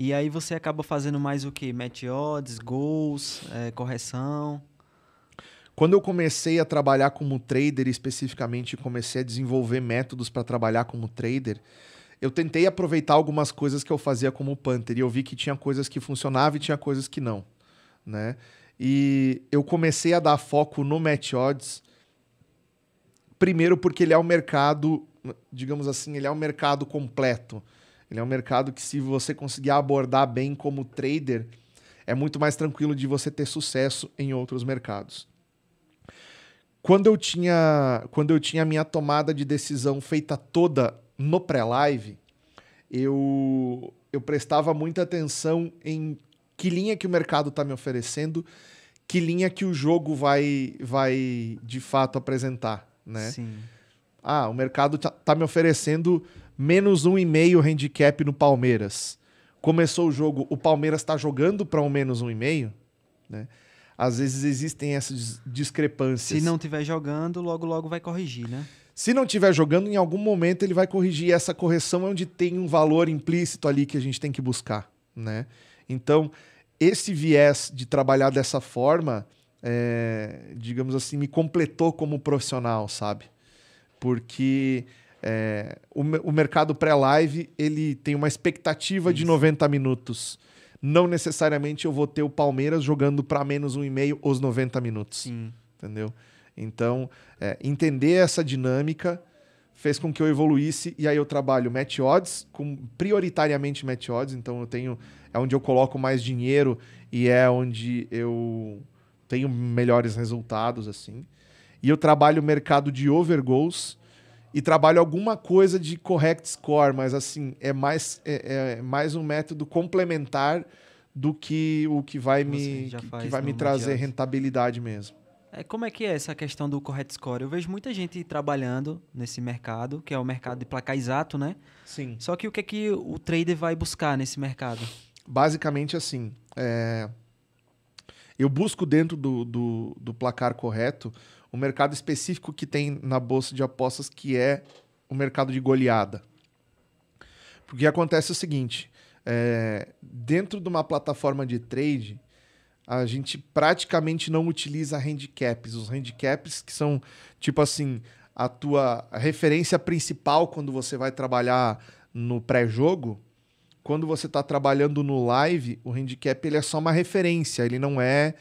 E aí você acaba fazendo mais o quê? Match odds, gols, é, correção? Quando eu comecei a trabalhar como trader especificamente, comecei a desenvolver métodos para trabalhar como trader, eu tentei aproveitar algumas coisas que eu fazia como panter e eu vi que tinha coisas que funcionavam e tinha coisas que não, né? E eu comecei a dar foco no match odds, primeiro porque ele é um mercado, digamos assim, ele é um mercado completo. Ele é um mercado que, se você conseguir abordar bem como trader, é muito mais tranquilo de você ter sucesso em outros mercados. Quando eu tinha, quando eu tinha a minha tomada de decisão feita toda no pré-live, eu, eu prestava muita atenção em que linha que o mercado está me oferecendo, que linha que o jogo vai, vai de fato apresentar, né? Sim. Ah, o mercado está tá me oferecendo menos um e meio handicap no Palmeiras. Começou o jogo, o Palmeiras está jogando para um menos um e meio, né? Às vezes existem essas discrepâncias. Se não tiver jogando, logo logo vai corrigir, né? Se não tiver jogando, em algum momento ele vai corrigir. Essa correção é onde tem um valor implícito ali que a gente tem que buscar, né? Então esse viés de trabalhar dessa forma, é, digamos assim, me completou como profissional, sabe? Porque é, o, o, mercado pré-live ele tem uma expectativa Isso. de 90 minutos. Não necessariamente eu vou ter o Palmeiras jogando para menos um e meio os 90 minutos. Sim. Entendeu? Então, é, entender essa dinâmica fez com que eu evoluísse e aí eu trabalho match odds, com, prioritariamente match odds, então eu tenho é onde eu coloco mais dinheiro e é onde eu tenho melhores resultados assim. E eu trabalho o mercado de overgoals, e trabalho alguma coisa de correct score, mas assim, é mais, é, é mais um método complementar do que o que vai me, que, que, vai me trazer rentabilidade mesmo. É, como é que é essa questão do correct score? Eu vejo muita gente trabalhando nesse mercado, que é o mercado de placar exato, né? Sim. Só que o que é que o trader vai buscar nesse mercado? Basicamente assim, é, eu busco dentro do, do, do placar correto o um mercado específico que tem na bolsa de apostas, que é o mercado de goleada. Porque acontece o seguinte: é, dentro de uma plataforma de trade, a gente praticamente não utiliza handicaps. Os handicaps que são tipo assim a tua referência principal quando você vai trabalhar no pré-jogo quando você está trabalhando no live, o handicap ele é só uma referência, ele não é,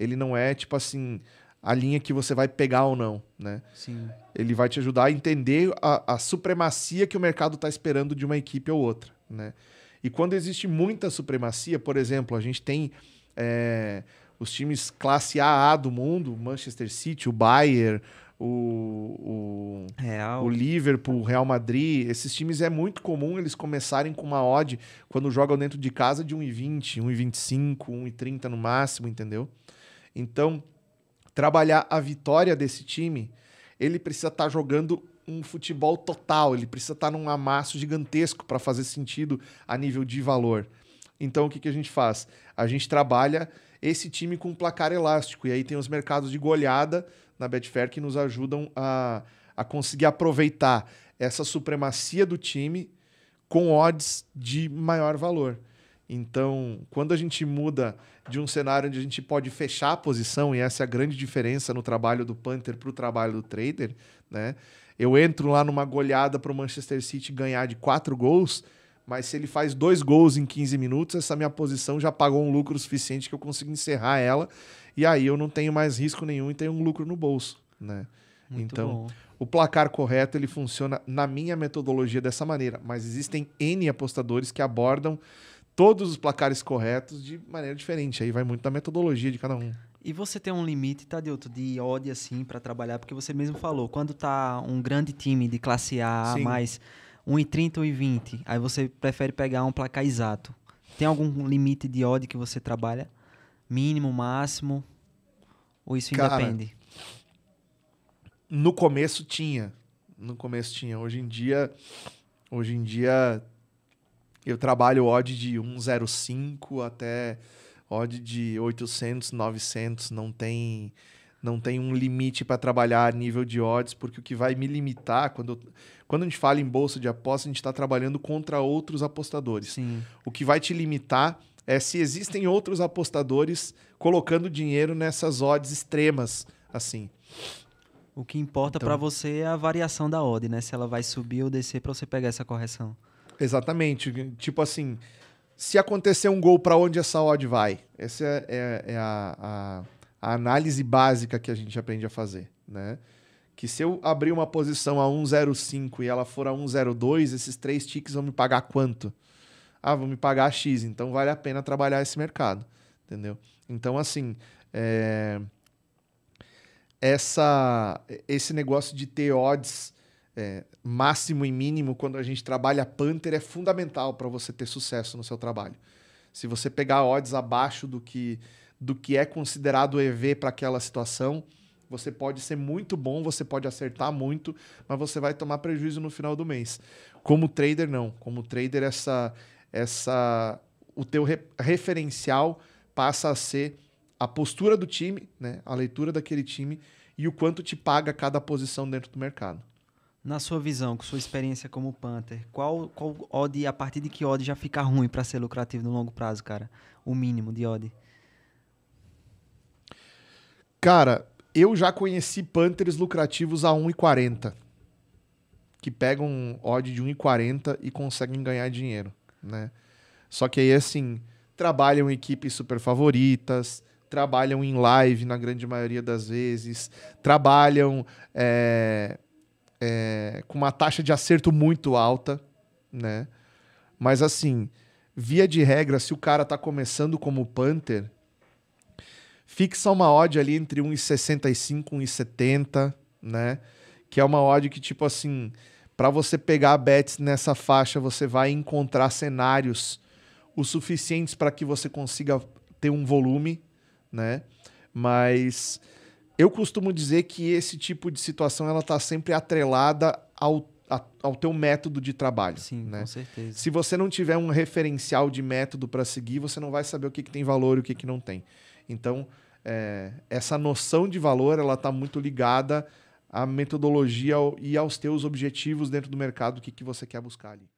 ele não é tipo assim a linha que você vai pegar ou não, né? Sim. Ele vai te ajudar a entender a, a supremacia que o mercado está esperando de uma equipe ou outra, né? E quando existe muita supremacia, por exemplo, a gente tem é, os times classe AA do mundo, Manchester City, o Bayern, o, o, Real. o Liverpool, o Real Madrid, esses times é muito comum eles começarem com uma odd quando jogam dentro de casa de 1,20, 1,25, 1,30 no máximo, entendeu? Então, trabalhar a vitória desse time, ele precisa estar tá jogando um futebol total, ele precisa estar tá num amasso gigantesco para fazer sentido a nível de valor. Então, o que, que a gente faz? A gente trabalha esse time com um placar elástico, e aí tem os mercados de goleada na Betfair que nos ajudam a, a conseguir aproveitar essa supremacia do time com odds de maior valor. Então, quando a gente muda de um cenário onde a gente pode fechar a posição, e essa é a grande diferença no trabalho do Panther para o trabalho do trader, né? Eu entro lá numa goleada para o Manchester City ganhar de quatro gols, mas se ele faz dois gols em 15 minutos, essa minha posição já pagou um lucro suficiente que eu consigo encerrar ela. E aí eu não tenho mais risco nenhum e tenho um lucro no bolso, né? Muito então, bom. o placar correto ele funciona na minha metodologia dessa maneira, mas existem N apostadores que abordam todos os placares corretos de maneira diferente. Aí vai muito da metodologia de cada um. E você tem um limite, Tadeuto, tá, de ódio assim para trabalhar, porque você mesmo falou, quando tá um grande time de classe A, Sim. mais 1,30 ou 1,20, aí você prefere pegar um placar exato. Tem algum limite de odd que você trabalha? Mínimo, máximo? Ou isso Cara, independe? No começo tinha. No começo tinha. Hoje em dia. Hoje em dia. Eu trabalho odd de 1,05 até odd de 800, 900. Não tem não tem um limite para trabalhar a nível de odds, porque o que vai me limitar, quando, quando a gente fala em bolsa de aposta, a gente está trabalhando contra outros apostadores. Sim. O que vai te limitar é se existem outros apostadores colocando dinheiro nessas odds extremas, assim. O que importa então, para você é a variação da odd, né? Se ela vai subir ou descer para você pegar essa correção. Exatamente. Tipo assim, se acontecer um gol, para onde essa odd vai? Essa é, é, é a, a a análise básica que a gente aprende a fazer, né? Que se eu abrir uma posição a 1,05 e ela for a 1,02, esses três ticks vão me pagar quanto? Ah, vão me pagar X, então vale a pena trabalhar esse mercado, entendeu? Então, assim, é... Essa, esse negócio de ter odds é, máximo e mínimo quando a gente trabalha Panther é fundamental para você ter sucesso no seu trabalho. Se você pegar odds abaixo do que do que é considerado EV para aquela situação. Você pode ser muito bom, você pode acertar muito, mas você vai tomar prejuízo no final do mês. Como trader, não. Como trader, essa, essa, o teu re referencial passa a ser a postura do time, né? a leitura daquele time e o quanto te paga cada posição dentro do mercado. Na sua visão, com sua experiência como Panther, qual, qual odd, a partir de que odd já fica ruim para ser lucrativo no longo prazo, cara? O mínimo de odd? Cara, eu já conheci Panthers lucrativos a 1,40. Que pegam um odd de 1,40 e conseguem ganhar dinheiro, né? Só que aí, assim, trabalham equipes super favoritas, trabalham em live na grande maioria das vezes, trabalham é, é, com uma taxa de acerto muito alta, né? Mas, assim, via de regra, se o cara tá começando como Panther fixa uma odd ali entre 1,65 e 1,70, né? Que é uma odd que, tipo assim, para você pegar bets nessa faixa, você vai encontrar cenários o suficientes para que você consiga ter um volume, né? Mas eu costumo dizer que esse tipo de situação ela está sempre atrelada ao, a, ao teu método de trabalho. Sim, né? com certeza. Se você não tiver um referencial de método para seguir, você não vai saber o que, que tem valor e o que, que não tem. Então, é, essa noção de valor ela está muito ligada à metodologia e aos teus objetivos dentro do mercado, o que, que você quer buscar ali.